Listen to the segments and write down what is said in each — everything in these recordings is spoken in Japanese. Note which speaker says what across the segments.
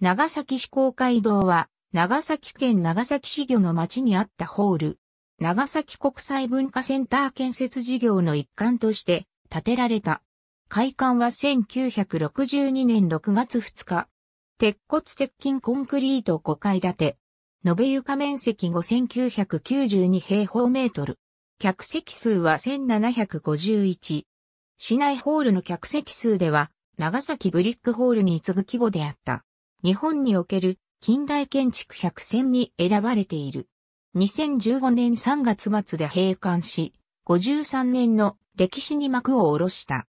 Speaker 1: 長崎市公会堂は、長崎県長崎市魚の町にあったホール、長崎国際文化センター建設事業の一環として建てられた。開館は1962年6月2日。鉄骨鉄筋コンクリート5階建て。延べ床面積5992平方メートル。客席数は1751。市内ホールの客席数では、長崎ブリックホールに次ぐ規模であった。日本における近代建築百選に選ばれている。2015年3月末で閉館し、53年の歴史に幕を下ろした。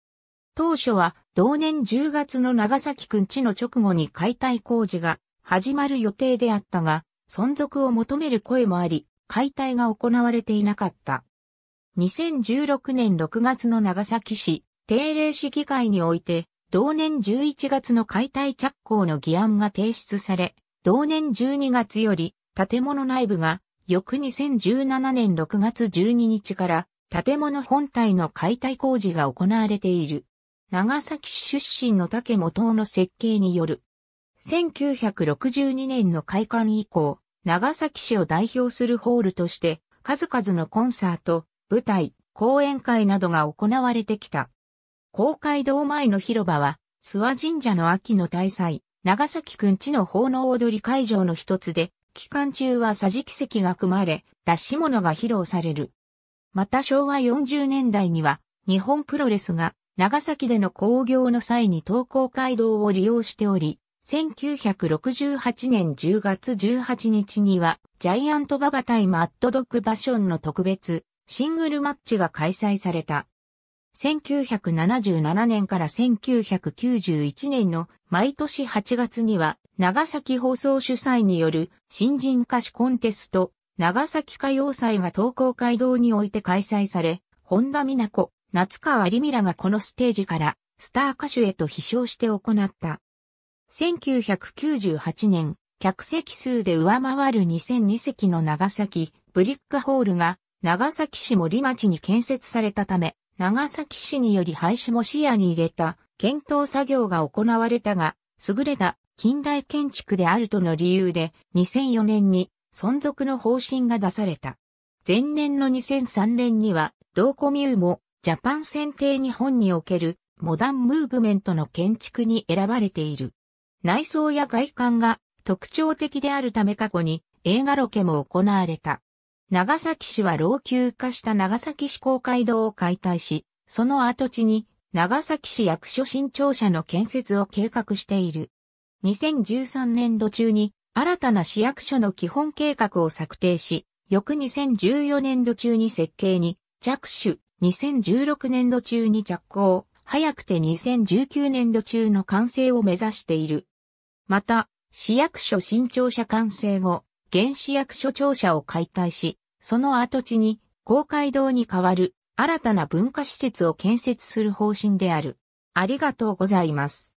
Speaker 1: 当初は同年10月の長崎くん地の直後に解体工事が始まる予定であったが、存続を求める声もあり、解体が行われていなかった。2016年6月の長崎市定例市議会において同年11月の解体着工の議案が提出され、同年12月より建物内部が翌2017年6月12日から建物本体の解体工事が行われている。長崎市出身の竹本の設計による。1962年の開館以降、長崎市を代表するホールとして、数々のコンサート、舞台、講演会などが行われてきた。公会堂前の広場は、諏訪神社の秋の大祭、長崎くんちの奉納踊り会場の一つで、期間中は桟敷席が組まれ、出し物が披露される。また昭和40年代には、日本プロレスが長崎での興行の際に東公会堂を利用しており、1968年10月18日には、ジャイアントババ対マットドッグバションの特別、シングルマッチが開催された。1977年から1991年の毎年8月には長崎放送主催による新人歌手コンテスト長崎歌謡祭が東高街道において開催され、本田美奈子、夏川りみらがこのステージからスター歌手へと飛翔して行った。1998年、客席数で上回る2002席の長崎ブリックホールが長崎市森町に建設されたため、長崎市により廃止も視野に入れた検討作業が行われたが、優れた近代建築であるとの理由で2004年に存続の方針が出された。前年の2003年には、同コミューもジャパン選定日本におけるモダンムーブメントの建築に選ばれている。内装や外観が特徴的であるため過去に映画ロケも行われた。長崎市は老朽化した長崎市公会堂を解体し、その跡地に長崎市役所新庁舎の建設を計画している。2013年度中に新たな市役所の基本計画を策定し、翌2014年度中に設計に着手、2016年度中に着工、早くて2019年度中の完成を目指している。また、市役所新庁舎完成後、原子役所庁舎を解体し、その跡地に公会堂に代わる新たな文化施設を建設する方針である。ありがとうございます。